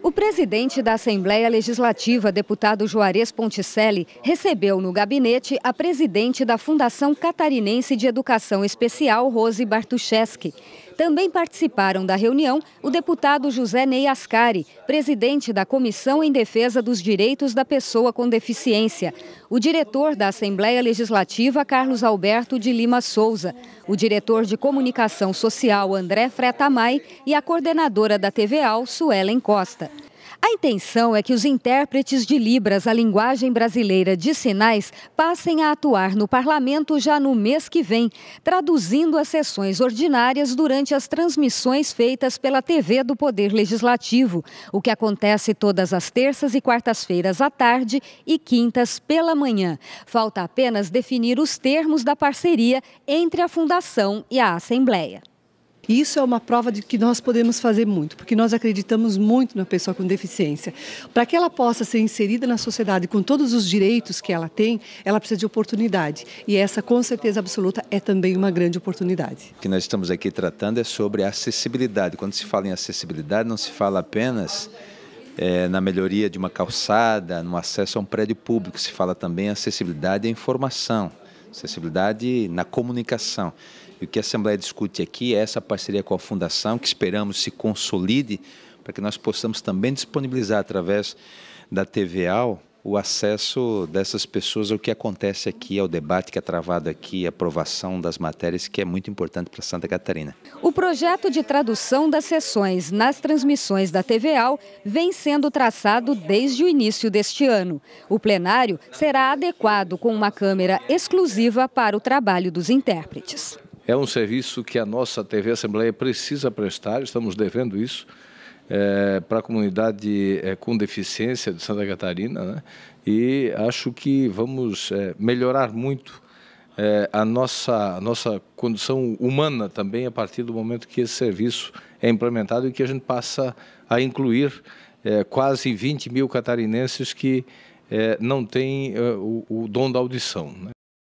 O presidente da Assembleia Legislativa, deputado Juarez Ponticelli, recebeu no gabinete a presidente da Fundação Catarinense de Educação Especial, Rose Bartuszewski. Também participaram da reunião o deputado José Ney Ascari, presidente da Comissão em Defesa dos Direitos da Pessoa com Deficiência, o diretor da Assembleia Legislativa, Carlos Alberto de Lima Souza, o diretor de Comunicação Social, André Fretamai, e a coordenadora da TVA, Suelen Costa. A intenção é que os intérpretes de Libras, a linguagem brasileira de sinais, passem a atuar no parlamento já no mês que vem, traduzindo as sessões ordinárias durante as transmissões feitas pela TV do Poder Legislativo, o que acontece todas as terças e quartas-feiras à tarde e quintas pela manhã. Falta apenas definir os termos da parceria entre a Fundação e a Assembleia. E isso é uma prova de que nós podemos fazer muito, porque nós acreditamos muito na pessoa com deficiência. Para que ela possa ser inserida na sociedade com todos os direitos que ela tem, ela precisa de oportunidade. E essa, com certeza absoluta, é também uma grande oportunidade. O que nós estamos aqui tratando é sobre acessibilidade. Quando se fala em acessibilidade, não se fala apenas é, na melhoria de uma calçada, no acesso a um prédio público, se fala também em acessibilidade à informação acessibilidade na comunicação. E o que a Assembleia discute aqui é essa parceria com a Fundação, que esperamos se consolide, para que nós possamos também disponibilizar através da TVAL o acesso dessas pessoas ao que acontece aqui, ao debate que é travado aqui, a aprovação das matérias, que é muito importante para Santa Catarina. O projeto de tradução das sessões nas transmissões da TVAL vem sendo traçado desde o início deste ano. O plenário será adequado com uma câmera exclusiva para o trabalho dos intérpretes. É um serviço que a nossa TV Assembleia precisa prestar, estamos devendo isso é, para a comunidade é, com deficiência de Santa Catarina, né? e acho que vamos é, melhorar muito é, a, nossa, a nossa condição humana também a partir do momento que esse serviço é implementado e que a gente passa a incluir é, quase 20 mil catarinenses que é, não têm o, o dom da audição. Né?